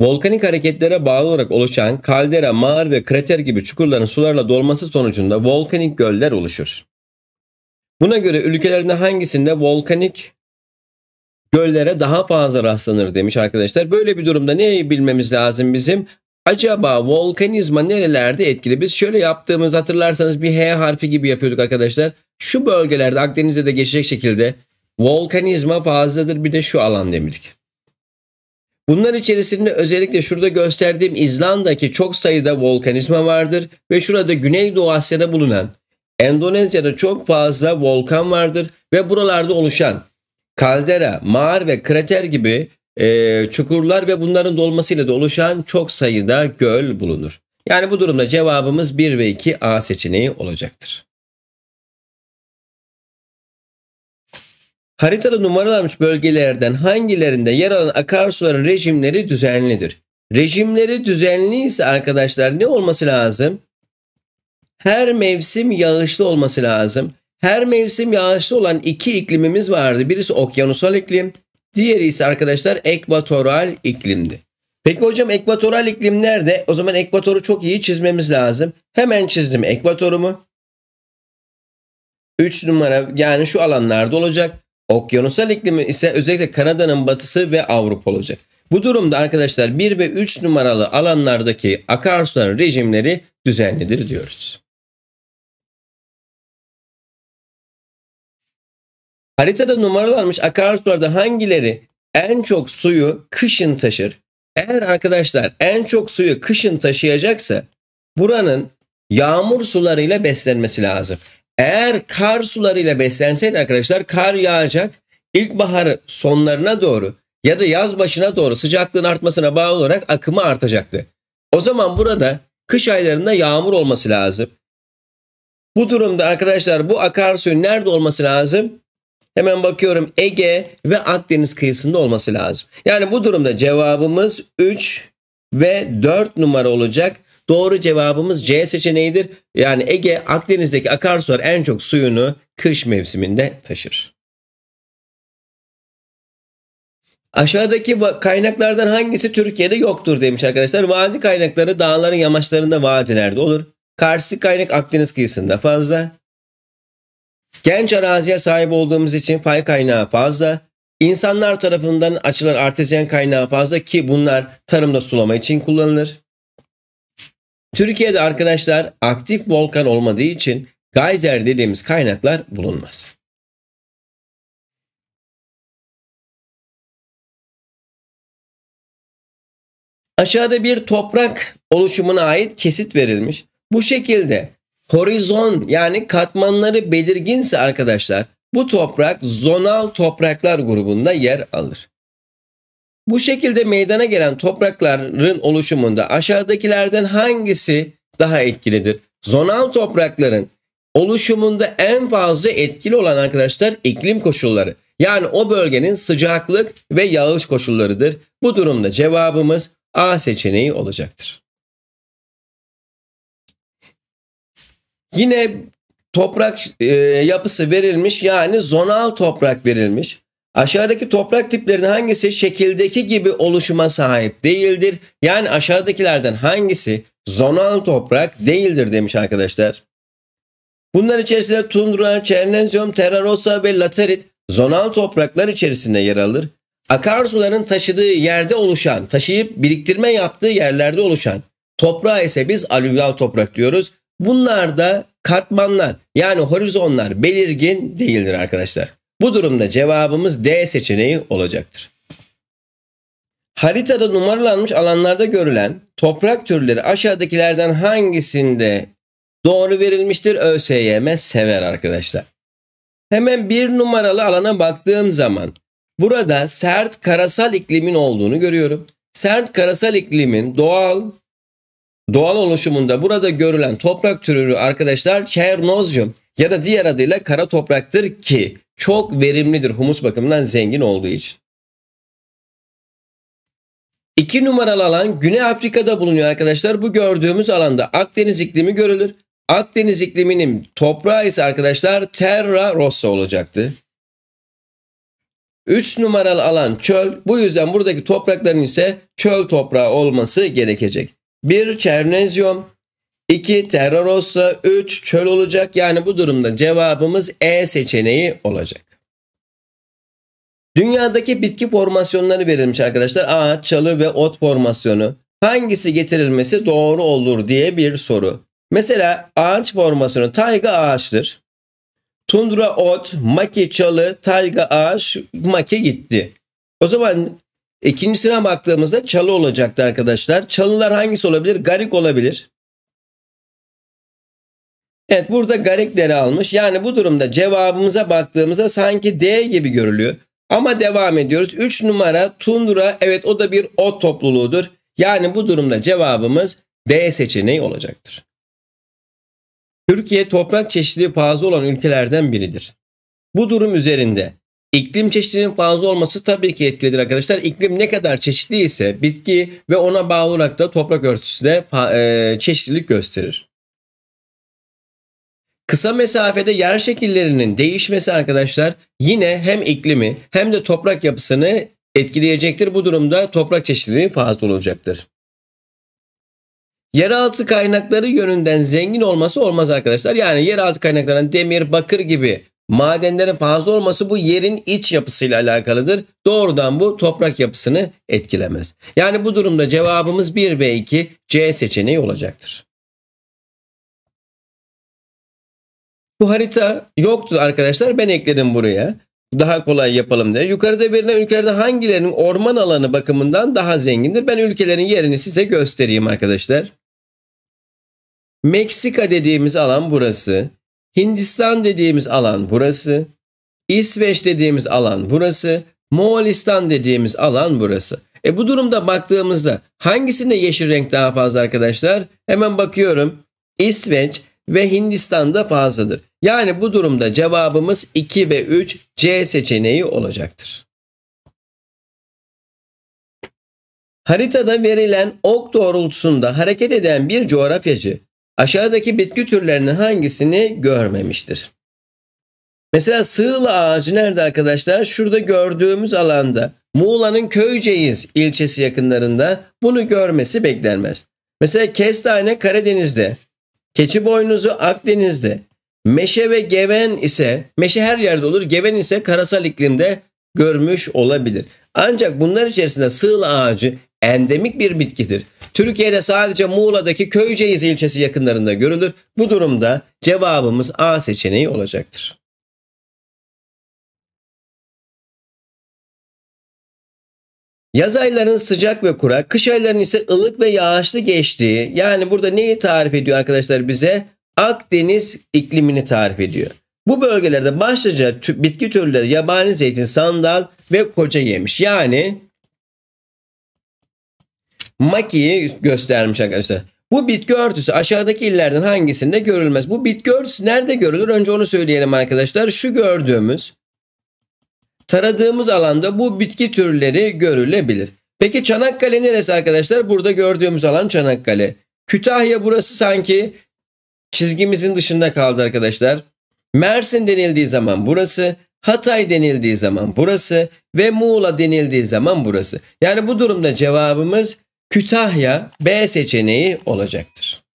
Volkanik hareketlere bağlı olarak oluşan kaldera, mağar ve krater gibi çukurların sularla dolması sonucunda volkanik göller oluşur. Buna göre ülkelerinde hangisinde volkanik göllere daha fazla rastlanır demiş arkadaşlar. Böyle bir durumda neyi bilmemiz lazım bizim? Acaba volkanizma nerelerde etkili? Biz şöyle yaptığımız hatırlarsanız bir H harfi gibi yapıyorduk arkadaşlar. Şu bölgelerde Akdeniz'de de geçecek şekilde volkanizma fazladır bir de şu alan demedik. Bunlar içerisinde özellikle şurada gösterdiğim İzlanda'daki çok sayıda volkanizma vardır ve şurada Güneydoğu Asya'da bulunan Endonezya'da çok fazla volkan vardır ve buralarda oluşan kaldera, mağar ve krater gibi e, çukurlar ve bunların dolmasıyla da oluşan çok sayıda göl bulunur. Yani bu durumda cevabımız 1 ve 2 A seçeneği olacaktır. Haritada numaralanmış bölgelerden hangilerinde yer alan akarsuların rejimleri düzenlidir? Rejimleri düzenli ise arkadaşlar ne olması lazım? Her mevsim yağışlı olması lazım. Her mevsim yağışlı olan iki iklimimiz vardı. Birisi okyanusal iklim, diğeri ise arkadaşlar ekvatoral iklimdi. Peki hocam ekvatoral iklim nerede? O zaman ekvatoru çok iyi çizmemiz lazım. Hemen çizdim ekvatorumu. 3 numara yani şu alanlarda olacak. Okyanusal iklimi ise özellikle Kanada'nın batısı ve Avrupa olacak. Bu durumda arkadaşlar 1 ve 3 numaralı alanlardaki akarsuların rejimleri düzenlidir diyoruz. Haritada numaralanmış akarsularda hangileri en çok suyu kışın taşır? Eğer arkadaşlar en çok suyu kışın taşıyacaksa buranın yağmur sularıyla beslenmesi lazım. Eğer kar sularıyla beslenseydi arkadaşlar kar yağacak. İlkbahar sonlarına doğru ya da yaz başına doğru sıcaklığın artmasına bağlı olarak akımı artacaktı. O zaman burada kış aylarında yağmur olması lazım. Bu durumda arkadaşlar bu akarsuyun nerede olması lazım? Hemen bakıyorum Ege ve Akdeniz kıyısında olması lazım. Yani bu durumda cevabımız 3 ve 4 numara olacak. Doğru cevabımız C seçeneğidir. Yani Ege Akdeniz'deki akarsular en çok suyunu kış mevsiminde taşır. Aşağıdaki kaynaklardan hangisi Türkiye'de yoktur demiş arkadaşlar. Vadi kaynakları dağların yamaçlarında vadilerde olur. Karstik kaynak Akdeniz kıyısında fazla. Genç araziye sahip olduğumuz için pay kaynağı fazla. İnsanlar tarafından açılan artezyen kaynağı fazla ki bunlar tarımda sulama için kullanılır. Türkiye'de arkadaşlar aktif volkan olmadığı için geyser dediğimiz kaynaklar bulunmaz. Aşağıda bir toprak oluşumuna ait kesit verilmiş. Bu şekilde horizon yani katmanları belirginse arkadaşlar bu toprak zonal topraklar grubunda yer alır. Bu şekilde meydana gelen toprakların oluşumunda aşağıdakilerden hangisi daha etkilidir? Zonal toprakların oluşumunda en fazla etkili olan arkadaşlar iklim koşulları. Yani o bölgenin sıcaklık ve yağış koşullarıdır. Bu durumda cevabımız A seçeneği olacaktır. Yine toprak e, yapısı verilmiş yani zonal toprak verilmiş. Aşağıdaki toprak tiplerinin hangisi şekildeki gibi oluşuma sahip değildir? Yani aşağıdakilerden hangisi zonal toprak değildir demiş arkadaşlar. Bunlar içerisinde tundra, çernezyum, terrarosa ve laterit zonal topraklar içerisinde yer alır. Akarsuların taşıdığı yerde oluşan, taşıyıp biriktirme yaptığı yerlerde oluşan toprağa ise biz alüvyal toprak diyoruz. Bunlar da katmanlar yani horizonlar belirgin değildir arkadaşlar. Bu durumda cevabımız D seçeneği olacaktır. Haritada numaralanmış alanlarda görülen toprak türleri aşağıdakilerden hangisinde doğru verilmiştir? ÖSYM sever arkadaşlar. Hemen bir numaralı alana baktığım zaman burada sert karasal iklimin olduğunu görüyorum. Sert karasal iklimin doğal doğal oluşumunda burada görülen toprak türü arkadaşlar Çernozyum ya da diğer adıyla kara topraktır ki çok verimlidir humus bakımından zengin olduğu için. İki numaralı alan Güney Afrika'da bulunuyor arkadaşlar. Bu gördüğümüz alanda Akdeniz iklimi görülür. Akdeniz ikliminin toprağı ise arkadaşlar Terra Rossa olacaktı. Üç numaralı alan çöl. Bu yüzden buradaki toprakların ise çöl toprağı olması gerekecek. Bir Çernezyum, 2 terör olsa 3 çöl olacak. Yani bu durumda cevabımız E seçeneği olacak. Dünyadaki bitki formasyonları verilmiş arkadaşlar. Ağaç, çalı ve ot formasyonu. Hangisi getirilmesi doğru olur diye bir soru. Mesela ağaç formasyonu tayga ağaçtır. Tundra ot, maki çalı, tayga ağaç, maki gitti. O zaman ikincisine baktığımızda çalı olacaktı arkadaşlar. Çalılar hangisi olabilir? Garik olabilir. Evet burada Garek almış. Yani bu durumda cevabımıza baktığımızda sanki D gibi görülüyor. Ama devam ediyoruz. 3 numara Tundra evet o da bir O topluluğudur. Yani bu durumda cevabımız D seçeneği olacaktır. Türkiye toprak çeşitliliği fazla olan ülkelerden biridir. Bu durum üzerinde iklim çeşitliliğinin fazla olması tabii ki etkilidir arkadaşlar. İklim ne kadar çeşitli ise bitki ve ona bağlı olarak da toprak örtüsü de e, çeşitlilik gösterir. Kısa mesafede yer şekillerinin değişmesi arkadaşlar yine hem iklimi hem de toprak yapısını etkileyecektir. Bu durumda toprak çeşitliliği fazla olacaktır. Yeraltı kaynakları yönünden zengin olması olmaz arkadaşlar. Yani yeraltı kaynaklarının demir, bakır gibi madenlerin fazla olması bu yerin iç yapısıyla alakalıdır. Doğrudan bu toprak yapısını etkilemez. Yani bu durumda cevabımız 1 ve 2 C seçeneği olacaktır. Bu harita yoktu arkadaşlar. Ben ekledim buraya. Daha kolay yapalım diye. Yukarıda verilen ülkelerde hangilerinin orman alanı bakımından daha zengindir? Ben ülkelerin yerini size göstereyim arkadaşlar. Meksika dediğimiz alan burası. Hindistan dediğimiz alan burası. İsveç dediğimiz alan burası. Moğolistan dediğimiz alan burası. E bu durumda baktığımızda hangisinde yeşil renk daha fazla arkadaşlar? Hemen bakıyorum. İsveç ve Hindistan'da fazladır. Yani bu durumda cevabımız 2 ve 3 C seçeneği olacaktır. Haritada verilen ok doğrultusunda hareket eden bir coğrafyacı aşağıdaki bitki türlerinin hangisini görmemiştir? Mesela sığla ağacı nerede arkadaşlar? Şurada gördüğümüz alanda Muğla'nın Köyceğiz ilçesi yakınlarında bunu görmesi beklenmez. Mesela kestane Karadeniz'de, Keçi boynuzu Akdeniz'de, meşe ve geven ise, meşe her yerde olur, geven ise karasal iklimde görmüş olabilir. Ancak bunlar içerisinde sığıl ağacı endemik bir bitkidir. Türkiye'de sadece Muğla'daki Köyceğiz ilçesi yakınlarında görülür. Bu durumda cevabımız A seçeneği olacaktır. Yaz ayların sıcak ve kurak, kış ayların ise ılık ve yağışlı geçtiği, yani burada neyi tarif ediyor arkadaşlar bize? Akdeniz iklimini tarif ediyor. Bu bölgelerde başlıca bitki türleri yabani zeytin, sandal ve koca yemiş. Yani makiyi göstermiş arkadaşlar. Bu bitki örtüsü aşağıdaki illerden hangisinde görülmez? Bu bitki örtüsü nerede görülür? Önce onu söyleyelim arkadaşlar. Şu gördüğümüz taradığımız alanda bu bitki türleri görülebilir. Peki Çanakkale neresi arkadaşlar? Burada gördüğümüz alan Çanakkale. Kütahya burası sanki çizgimizin dışında kaldı arkadaşlar. Mersin denildiği zaman burası, Hatay denildiği zaman burası ve Muğla denildiği zaman burası. Yani bu durumda cevabımız Kütahya B seçeneği olacaktır.